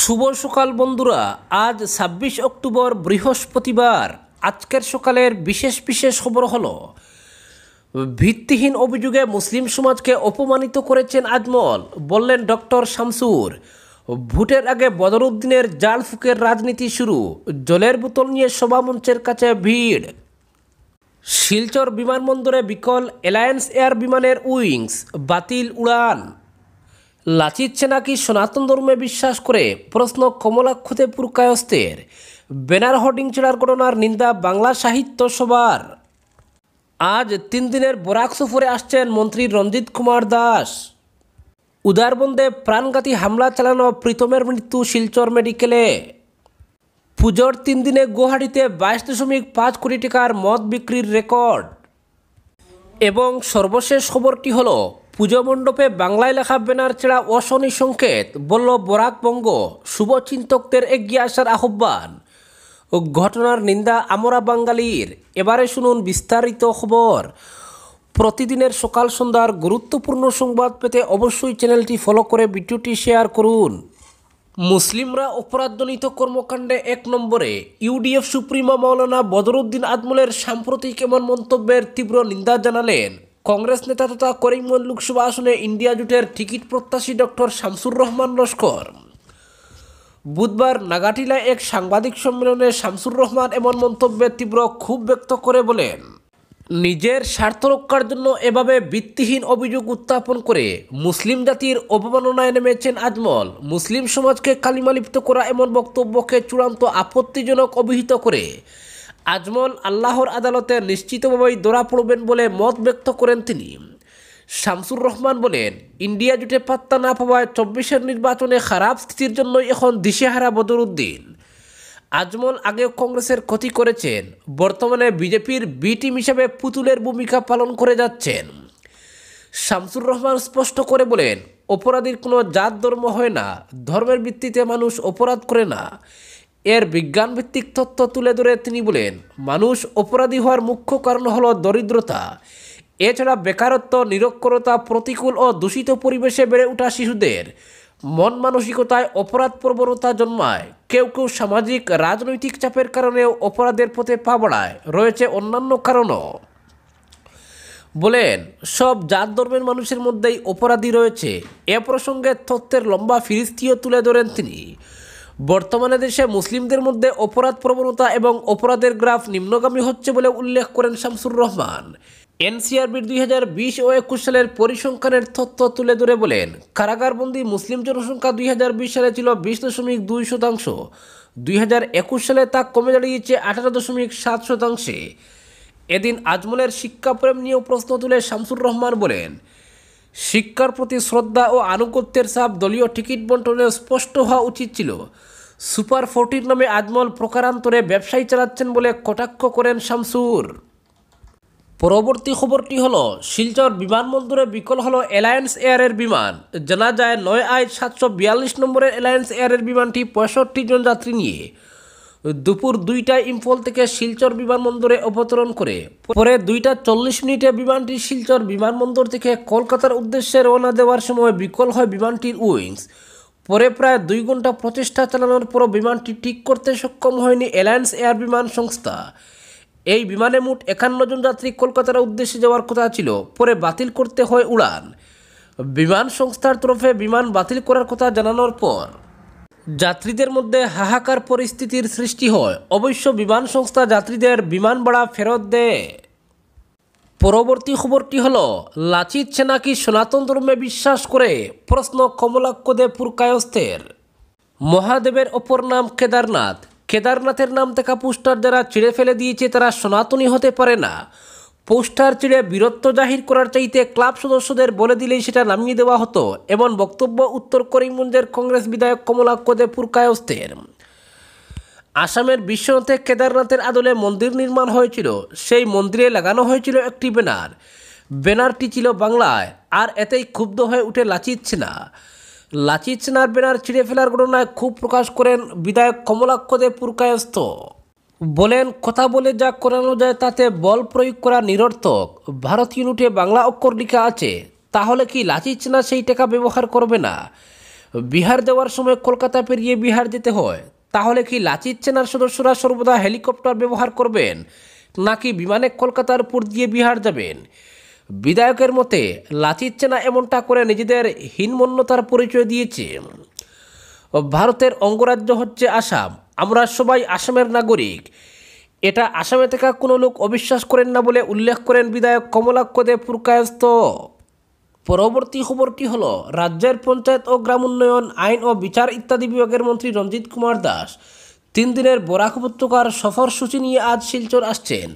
শুভ সকাল বন্ধুরা আজ ছাব্বিশ অক্টোবর বৃহস্পতিবার আজকের সকালের বিশেষ বিশেষ খবর হলো ভিত্তিহীন অভিযোগে মুসলিম সমাজকে অপমানিত করেছেন আজমল বললেন ডক্টর শামসুর ভোটের আগে বদরুদ্দিনের জাল ফুকের রাজনীতি শুরু জলের বোতল নিয়ে সভামঞ্চের কাছে ভিড় শিলচর বিমানবন্দরে বিকল অ্যালায়েন্স এয়ার বিমানের উইংস বাতিল উড়ান লাচিচ্ছে নাকি সনাতন ধর্মে বিশ্বাস করে প্রশ্ন কমলাক্ষতে পুরকায়স্তের ব্যানার হোর্ডিং ছেড়ার ঘটনার নিন্দা বাংলা সাহিত্য সভার আজ তিন দিনের বরাক সফরে আসছেন মন্ত্রী রঞ্জিত কুমার দাস উদারবন্দে প্রাণঘাতী হামলা চালানো প্রীতমের মৃত্যু শিলচর মেডিকেলে পুজোর তিন দিনে গুয়াহাটিতে বাইশ দশমিক পাঁচ কোটি টাকার মদ বিক্রির রেকর্ড এবং সর্বশেষ খবরটি হলো পুজো মণ্ডপে বাংলায় লেখা ব্যানার ছেড়া অশনি সংকেত বলল বরাক বঙ্গ শুভচিন্তকদের এগিয়ে আসার আহ্বান ঘটনার নিন্দা আমরা বাঙালির এবারে শুনুন বিস্তারিত খবর প্রতিদিনের সকাল সন্ধ্যার গুরুত্বপূর্ণ সংবাদ পেতে অবশ্যই চ্যানেলটি ফলো করে ভিডিওটি শেয়ার করুন মুসলিমরা অপরাধজনিত কর্মকাণ্ডে এক নম্বরে ইউডিএফ সুপ্রিমো মৌলানা বদরুদ্দিন আদমুলের সাম্প্রতিক এমন মন্তব্যের তীব্র নিন্দা জানালেন কংগ্রেস নেতা তথা করিমগঞ্জ লোকসভা আসনে ইন্ডিয়া জুটের টিকিট প্রত্যাশী ডক্টর শামসুর রহমান লস্কর বুধবার নাগাটিলায় এক সাংবাদিক সম্মেলনে শামসুর রহমান এমন মন্তব্যে তীব্র ক্ষোভ ব্যক্ত করে বলেন নিজের স্বার্থ রক্ষার জন্য এভাবে ভিত্তিহীন অভিযোগ উত্থাপন করে মুসলিম জাতির অবমাননায় নেমেছেন আজমল মুসলিম সমাজকে কালিমালিপ্ত করা এমন বক্তব্যকে চূড়ান্ত আপত্তিজনক অভিহিত করে আজমল আল্লাহর আদালতে নিশ্চিতভাবেই ধরা পড়বেন বলে মত ব্যক্ত করেন তিনি শামসুর রহমান বলেন ইন্ডিয়া জুটে পাত্তা না পাওয়ায় চব্বিশের নির্বাচনে খারাপ স্থিতির জন্য এখন দিশেহারা বদরুদ্দিন আজমল আগেও কংগ্রেসের ক্ষতি করেছেন বর্তমানে বিজেপির বি টিম হিসেবে পুতুলের ভূমিকা পালন করে যাচ্ছেন শামসুর রহমান স্পষ্ট করে বলেন অপরাধীর কোনো জাত ধর্ম হয় না ধর্মের ভিত্তিতে মানুষ অপরাধ করে না এর বিজ্ঞানভিত্তিক তথ্য তুলে ধরে তিনি বলেন মানুষ অপরাধী হওয়ার মুখ্য কারণ হল দরিদ্রতা এছাড়া বেকারত্ব নিরক্ষরতা প্রতিকূল ও দূষিত পরিবেশে বেড়ে ওঠা শিশুদের মন মানসিকতায় অপরাধ প্রবণতা জন্মায় কেউ কেউ সামাজিক রাজনৈতিক চাপের কারণেও অপরাধের পথে পা বাড়ায় রয়েছে অন্যান্য কারণও বলেন সব জাত ধর্মের মানুষের মধ্যেই অপরাধী রয়েছে এ প্রসঙ্গে তথ্যের লম্বা ফিরিস্তিও তুলে ধরেন তিনি বর্তমানে দেশে মুসলিমদের মধ্যে অপরাধ প্রবণতা এবং অপরাধের গ্রাফ নিম্নগামী হচ্ছে বলে উল্লেখ করেন শামসুর রহমান এনসিআরবির দুই হাজার বিশ ও একুশ সালের পরিসংখ্যানের তথ্য তুলে ধরে বলেন কারাগারবন্দি মুসলিম জনসংখ্যা দুই হাজার বিশ সালে ছিল বিশ দশমিক দুই শতাংশ দুই হাজার একুশ সালে তা কমে দাঁড়িয়েছে আঠারো দশমিক সাত শতাংশে এদিন আজমলের শিক্ষাপ্রেম নিয়েও প্রশ্ন তুলে শামসুর রহমান বলেন শিক্ষার প্রতি শ্রদ্ধা ও আনুগত্যের চাপ দলীয় টিকিট বন্টনে স্পষ্ট হওয়া উচিত ছিল সুপার ফোরটির নামে আজমল প্রকারান্তরে ব্যবসায়ী চালাচ্ছেন বলে কটাক্ষ করেন শামসুর পরবর্তী খবরটি হল শিলচর বিমানবন্দরে বিকল হল অ্যালায়েন্স এয়ারের বিমান জানা যায় নয় আয় সাতশো বিয়াল্লিশ নম্বরের অ্যালায়েন্স এয়ারের বিমানটি পঁয়ষট্টি জন যাত্রী নিয়ে দুপুর দুইটায় ইম্ফল থেকে শিলচর বিমানবন্দরে অবতরণ করে পরে দুইটা চল্লিশ মিনিটে বিমানটি শিলচর বিমানবন্দর থেকে কলকাতার উদ্দেশ্যে রওনা দেওয়ার সময় বিকল হয় বিমানটির উইংস পরে প্রায় দুই ঘন্টা প্রচেষ্টা চালানোর পরও বিমানটি ঠিক করতে সক্ষম হয়নি অ্যালায়েন্স এয়ার বিমান সংস্থা এই বিমানে মোট একান্ন জন যাত্রী কলকাতার উদ্দেশ্যে যাওয়ার কথা ছিল পরে বাতিল করতে হয় উড়ান বিমান সংস্থার তরফে বিমান বাতিল করার কথা জানানোর পর যাত্রীদের মধ্যে হাহাকার পরিস্থিতির সৃষ্টি হয় অবশ্য বিমান সংস্থা যাত্রীদের বিমান ভাড়া ফেরত দেয় পরবর্তী খবরটি হল লাচিত সেনাকি সনাতন ধর্মে বিশ্বাস করে প্রশ্ন কমলাক্ষদে পুরকায়স্থের মহাদেবের অপর নাম কেদারনাথ কেদারনাথের নাম থেকে পুষ্টার যারা ছিঁড়ে ফেলে দিয়েছে তারা সনাতনী হতে পারে না পোস্টার চিড়ে বীরত্ব জাহির করার চাইতে ক্লাব সদস্যদের বলে দিলেই সেটা নামিয়ে দেওয়া হতো এমন বক্তব্য উত্তর করিমগঞ্জের কংগ্রেস বিধায়ক কমলাক্ষদে পুরকায়স্তের আসামের বিশ্বনাথে কেদারনাথের আদলে মন্দির নির্মাণ হয়েছিল সেই মন্দিরে লাগানো হয়েছিল একটি ব্যানার ব্যানারটি ছিল বাংলায় আর এতেই ক্ষুব্ধ হয়ে উঠে লাচিত সেনা লাচিত সেনার ব্যানার ছিঁড়ে ফেলার ঘটনায় ক্ষোভ প্রকাশ করেন বিধায়ক কমলাক্ষদে পুরকায়স্থ বলেন কথা বলে যা করানো যায় তাতে বল প্রয়োগ করা নিরর্থক ভারতীয় নোটে বাংলা অক্ষর লিখা আছে তাহলে কি লাচিচ না সেই টাকা ব্যবহার করবে না বিহার দেওয়ার সময় কলকাতা পেরিয়ে বিহার যেতে হয় তাহলে কি লাচিত সেনার সদস্যরা সর্বদা হেলিকপ্টার ব্যবহার করবেন নাকি বিমানে কলকাতার উপর দিয়ে বিহার যাবেন বিধায়কের মতে লাচিত সেনা এমনটা করে নিজেদের হীনমন্যতার পরিচয় দিয়েছে ভারতের অঙ্গরাজ্য হচ্ছে আসাম আমরা সবাই আসামের নাগরিক এটা আসামে থেকে কোনো লোক অবিশ্বাস করেন না বলে উল্লেখ করেন বিধায়ক কমলাক্ষদে পুরকায়স্ত পরবর্তী খবরটি হল রাজ্যের পঞ্চায়েত ও গ্রাম উন্নয়ন আইন ও বিচার ইত্যাদি বিভাগের মন্ত্রী রঞ্জিত কুমার দাস তিন দিনের বরাক উপত্যকার সফরসূচি নিয়ে আজ শিলচর আসছেন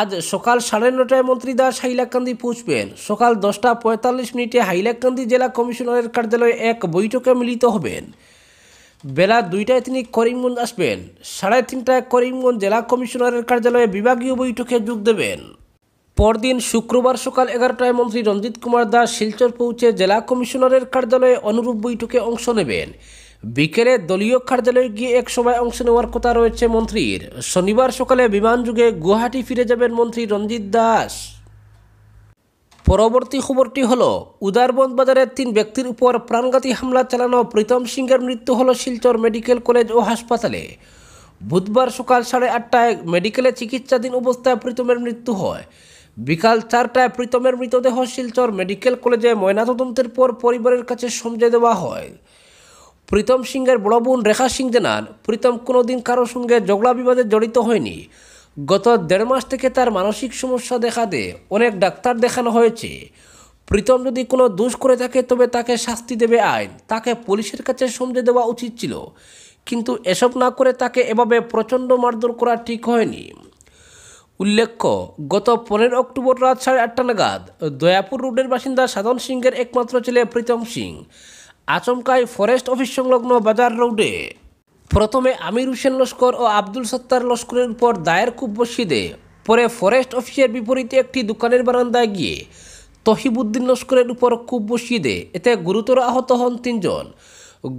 আজ সকাল সাড়ে নটায় মন্ত্রী দাস হাইলাকান্দি পৌঁছবেন সকাল দশটা পঁয়তাল্লিশ মিনিটে হাইলাকান্দি জেলা কমিশনারের কার্যালয়ে এক বৈঠকে মিলিত হবেন বেলা দুইটায় তিনি করিমগঞ্জ আসবেন সাড়ে তিনটায় করিমগঞ্জ জেলা কমিশনারের কার্যালয়ে বিভাগীয় বৈঠকে যোগ দেবেন পরদিন শুক্রবার সকাল এগারোটায় মন্ত্রী রঞ্জিত কুমার দাস শিলচর পৌঁছে জেলা কমিশনারের কার্যালয়ে অনুরূপ বৈঠকে অংশ নেবেন বিকেলে দলীয় কার্যালয়ে গিয়ে এক সময় অংশ নেওয়ার কথা রয়েছে মন্ত্রীর শনিবার সকালে বিমানযোগে গুয়াহাটি ফিরে যাবেন মন্ত্রী রঞ্জিত দাস পরবর্তী খবরটি হল উদারবন্দ বাজারের তিন ব্যক্তির উপর প্রাণঘাতী হামলা চালানো প্রীতম সিংয়ের মৃত্যু হল শিলচর মেডিকেল কলেজ ও হাসপাতালে বুধবার সকাল সাড়ে আটটায় মেডিকেলে চিকিৎসাধীন অবস্থায় প্রীতমের মৃত্যু হয় বিকাল চারটায় প্রীতমের মৃতদেহ শিলচর মেডিকেল কলেজে ময়নাতদন্তের পর পরিবারের কাছে সমঝে দেওয়া হয় প্রীতম সিংয়ের বড় বোন রেখা সিং জানান প্রীতম কোনোদিন কারো সঙ্গে ঝগড়া বিবাদে জড়িত হয়নি গত দেড় মাস থেকে তার মানসিক সমস্যা দেখা দে অনেক ডাক্তার দেখানো হয়েছে প্রীতম যদি কোনো দোষ করে থাকে তবে তাকে শাস্তি দেবে আইন তাকে পুলিশের কাছে সমঝে দেওয়া উচিত ছিল কিন্তু এসব না করে তাকে এভাবে প্রচণ্ড মারধর করা ঠিক হয়নি উল্লেখ্য গত পনেরো অক্টোবর রাত সাড়ে আটটা নাগাদ দয়াপুর রোডের বাসিন্দা সাধন সিংয়ের একমাত্র ছেলে প্রীতম সিং আচমকায় ফরেস্ট অফিস সংলগ্ন বাজার রোডে প্রথমে আমির হোসেন লস্কর ও আব্দুল সত্তার লস্করের উপর দায়ের খুব বসিদে পরে ফরেস্ট অফিসের বিপরীতে একটি দোকানের বারান্দায় গিয়ে তহিবুদ্দিন লস্করের উপর খুব বসিয়ে দেয় এতে গুরুতর আহত হন তিনজন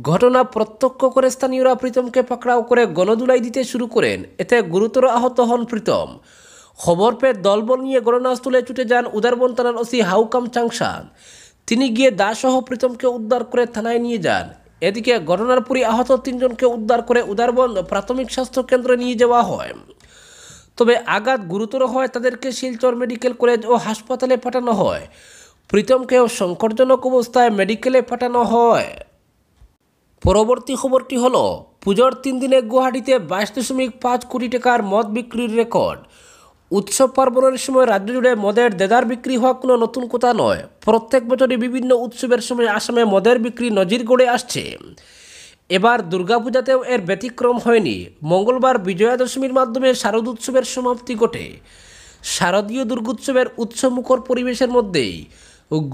ঘটনা প্রত্যক্ষ করে স্থানীয়রা প্রীতমকে পাকড়াও করে গণদুলাই দিতে শুরু করেন এতে গুরুতর আহত হন প্রীতম খবর পেয়ে দলবল নিয়ে ঘটনাস্থলে ছুটে যান উদারবন থানার ওসি হাউকাম চাংশান তিনি গিয়ে দাসহ প্রীতমকে উদ্ধার করে থানায় নিয়ে যান এদিকে ঘটনার পরই আহত তিনজনকে উদ্ধার করে উদারবন প্রাথমিক স্বাস্থ্য কেন্দ্রে নিয়ে যাওয়া হয় তবে আঘাত গুরুতর হয় তাদেরকে শিলচর মেডিকেল কলেজ ও হাসপাতালে পাঠানো হয় প্রীতমকেও সংকটজনক অবস্থায় মেডিকেলে পাঠানো হয় পরবর্তী খবরটি হলো পুজোর তিন দিনে গুয়াহাটিতে বাইশ দশমিক পাঁচ কোটি টাকার মদ বিক্রির রেকর্ড উৎসব পার্বণের সময় রাজ্য জুড়ে মদের দেদার বিক্রি হওয়া কোনো নতুন কথা নয় প্রত্যেক বছরই বিভিন্ন উৎসবের সময় আসামে মদের বিক্রি নজির গড়ে আসছে এবার দুর্গাপূজাতেও এর ব্যতিক্রম হয়নি মঙ্গলবার বিজয়া দশমীর মাধ্যমে শারদ উৎসবের সমাপ্তি ঘটে শারদীয় দুর্গোৎসবের উৎসমুখর পরিবেশের মধ্যেই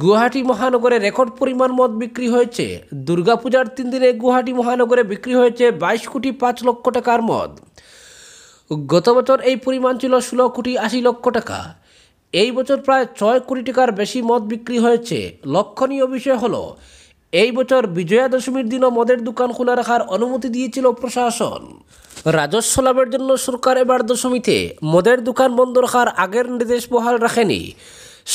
গুয়াহাটি মহানগরে রেকর্ড পরিমাণ মদ বিক্রি হয়েছে দুর্গাপূজার তিন দিনে গুয়াহাটি মহানগরে বিক্রি হয়েছে বাইশ কোটি পাঁচ লক্ষ টাকার মদ গত বছর এই পরিমাণ ছিল ষোলো কোটি আশি লক্ষ টাকা এই বছর প্রায় ছয় কোটি টাকার বেশি মদ বিক্রি হয়েছে লক্ষণীয় বিষয় হলো এই বছর বিজয়া দশমীর দিনও মদের দোকান খোলা রাখার অনুমতি দিয়েছিল প্রশাসন রাজস্ব লাভের জন্য সরকার এবার দশমীতে মদের দোকান বন্ধ রাখার আগের নির্দেশ বহাল রাখেনি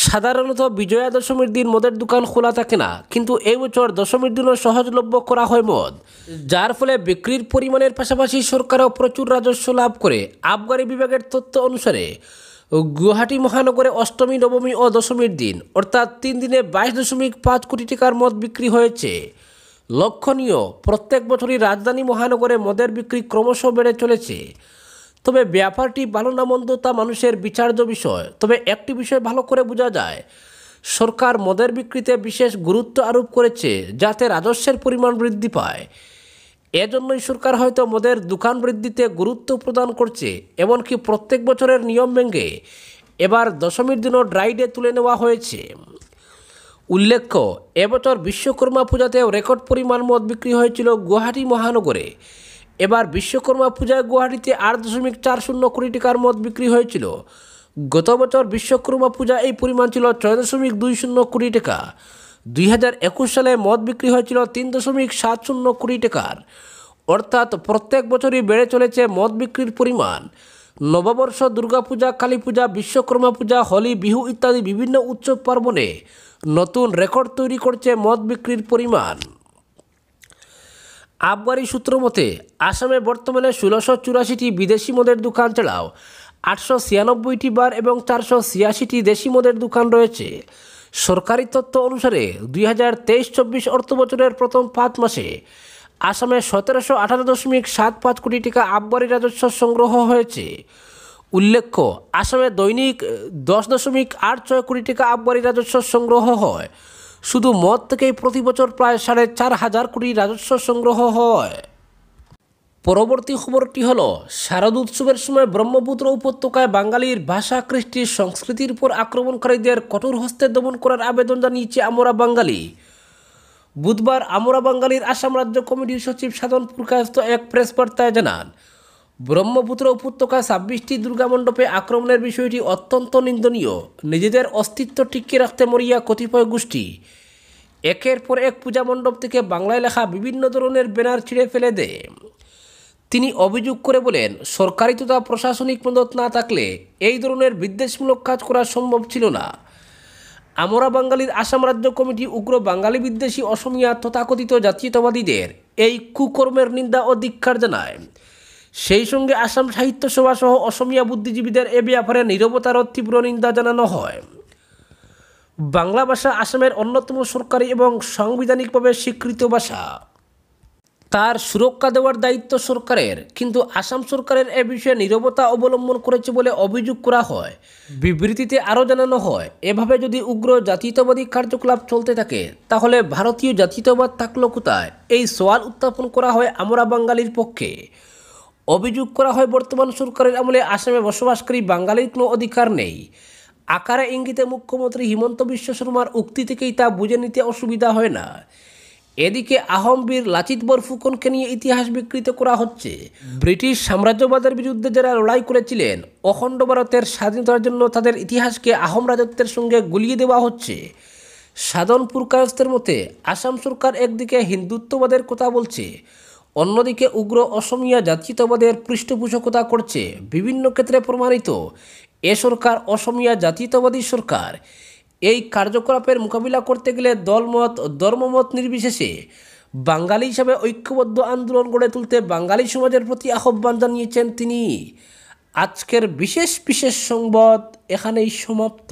সাধারণত বিজয়া দশমীর দিন মদের দোকান খোলা থাকে না কিন্তু এই বছর দশমীর দিনও সহজলভ্য করা হয় মদ যার ফলে বিক্রির পরিমাণের পাশাপাশি সরকারও প্রচুর রাজস্ব লাভ করে আবগারি বিভাগের তথ্য অনুসারে গুয়াহাটি মহানগরে অষ্টমী নবমী ও দশমীর দিন অর্থাৎ তিন দিনে বাইশ দশমিক পাঁচ কোটি টাকার মদ বিক্রি হয়েছে লক্ষণীয় প্রত্যেক বছরই রাজধানী মহানগরে মদের বিক্রি ক্রমশ বেড়ে চলেছে তবে ব্যাপারটি ভালো না মন্দ তা মানুষের বিচার্য বিষয় তবে একটি বিষয় ভালো করে বোঝা যায় সরকার মদের বিক্রিতে বিশেষ গুরুত্ব আরোপ করেছে যাতে রাজস্বের পরিমাণ বৃদ্ধি পায় এজন্যই সরকার হয়তো মদের দোকান বৃদ্ধিতে গুরুত্ব প্রদান করছে এমনকি প্রত্যেক বছরের নিয়ম ভেঙে এবার দশমীর দিনও ড্রাইডে তুলে নেওয়া হয়েছে উল্লেখ্য এবছর বিশ্বকর্মা পূজাতেও রেকর্ড পরিমাণ মদ বিক্রি হয়েছিল গুয়াহাটি মহানগরে এবার বিশ্বকর্মা পূজায় গুয়াহাটিতে আট দশমিক চার শূন্য কোটি টাকার মদ বিক্রি হয়েছিল গত বছর বিশ্বকর্মা পূজা এই পরিমাণ ছিল ছয় দশমিক দুই শূন্য কোটি টাকা দুই হাজার একুশ সালে মদ বিক্রি হয়েছিল তিন দশমিক সাত শূন্য কোটি টাকার অর্থাৎ প্রত্যেক বছরই বেড়ে চলেছে মদ বিক্রির পরিমাণ নববর্ষ দুর্গাপূজা কালী পূজা বিশ্বকর্মা পূজা হোলি বিহু ইত্যাদি বিভিন্ন উৎসব পার্বণে নতুন রেকর্ড তৈরি করছে মদ বিক্রির পরিমাণ আবগারি সূত্র মতে আসামে বর্তমানে ষোলোশো চুরাশিটি বিদেশি মদের দোকান ছাড়াও আটশো ছিয়ানব্বইটি বার এবং চারশো ছিয়াশিটি দেশি মদের দোকান রয়েছে সরকারি তথ্য অনুসারে দুই হাজার তেইশ চব্বিশ অর্থ বছরের প্রথম পাঁচ মাসে আসামে সতেরোশো আঠারো দশমিক সাত পাঁচ কোটি টাকা আবগারি রাজস্ব সংগ্রহ হয়েছে উল্লেখ্য আসামে দৈনিক দশ দশমিক আট ছয় কোটি টাকা আবগারি রাজস্ব সংগ্রহ হয় শুধু মদ থেকেই প্রতি বছর প্রায় সাড়ে চার হাজার কোটি রাজস্ব সংগ্রহ হয় পরবর্তী খবরটি হল শারদ উৎসবের সময় ব্রহ্মপুত্র উপত্যকায় বাঙালির ভাষা কৃষ্টি সংস্কৃতির উপর আক্রমণকারীদের কঠোর হস্তে দমন করার আবেদন জানিয়েছে আমরা বাঙালি বুধবার আমরা বাঙালির আসাম রাজ্য কমিটির সচিব সাধন পুরকায়স্থ এক প্রেস বার্তায় জানান ব্রহ্মপুত্র উপত্যকা ছাব্বিশটি দুর্গামণ্ডপে আক্রমণের বিষয়টি অত্যন্ত নিন্দনীয় নিজেদের অস্তিত্ব টিকিয়ে রাখতে মরিয়া কতিপয় গোষ্ঠী একের পর এক পূজা মণ্ডপ থেকে বাংলায় লেখা বিভিন্ন ধরনের ব্যানার ছিঁড়ে ফেলে দেয় তিনি অভিযোগ করে বলেন সরকারি তথা প্রশাসনিক মদত না থাকলে এই ধরনের বিদ্বেষমূলক কাজ করা সম্ভব ছিল না আমরা বাঙালির আসাম রাজ্য কমিটি উগ্র বাঙালি বিদ্বেষী অসমীয়া তথাকথিত জাতীয়তাবাদীদের এই কুকর্মের নিন্দা ও দীক্ষার জানায় সেই সঙ্গে আসাম সাহিত্য সভা সহ অসমীয়া বুদ্ধিজীবীদের এ ব্যাপারে নিরবতারও তীব্র নিন্দা জানানো হয় বাংলা ভাষা আসামের অন্যতম সরকারি এবং সাংবিধানিকভাবে স্বীকৃত ভাষা তার সুরক্ষা দেওয়ার দায়িত্ব সরকারের কিন্তু আসাম সরকারের এ বিষয়ে নিরবতা অবলম্বন করেছে বলে অভিযোগ করা হয় বিবৃতিতে আরও জানানো হয় এভাবে যদি উগ্র জাতীয়তাবাদী কার্যকলাপ চলতে থাকে তাহলে ভারতীয় জাতীয়তাবাদ থাকলো কোথায় এই সওয়াল উত্থাপন করা হয় আমরা বাঙালির পক্ষে অভিযোগ করা হয় বর্তমান সরকারের আমলে আসামে বসবাসকারী বাঙালির কোনো অধিকার নেই আকারে ইঙ্গিতে মুখ্যমন্ত্রী হিমন্ত বিশ্ব শর্মার উক্তি থেকেই তা বুঝে নিতে অসুবিধা হয় না এদিকে আহমবীর লাচিত বরফুকনকে নিয়ে ইতিহাস বিকৃত করা হচ্ছে ব্রিটিশ সাম্রাজ্যবাদের বিরুদ্ধে যারা লড়াই করেছিলেন অখণ্ড ভারতের স্বাধীনতার জন্য তাদের ইতিহাসকে আহম রাজত্বের সঙ্গে গুলিয়ে দেওয়া হচ্ছে সাধন পুরকায়স্তের মতে আসাম সরকার একদিকে হিন্দুত্ববাদের কথা বলছে অন্যদিকে উগ্র অসমীয়া জাতীয়তাবাদের পৃষ্ঠপোষকতা করছে বিভিন্ন ক্ষেত্রে প্রমাণিত এ সরকার অসমীয়া জাতীয়তাবাদী সরকার এই কার্যকলাপের মোকাবিলা করতে গেলে দলমত ধর্মমত নির্বিশেষে বাঙালি হিসাবে ঐক্যবদ্ধ আন্দোলন গড়ে তুলতে বাঙালি সমাজের প্রতি আহ্বান জানিয়েছেন তিনি আজকের বিশেষ বিশেষ সংবাদ এখানেই সমাপ্ত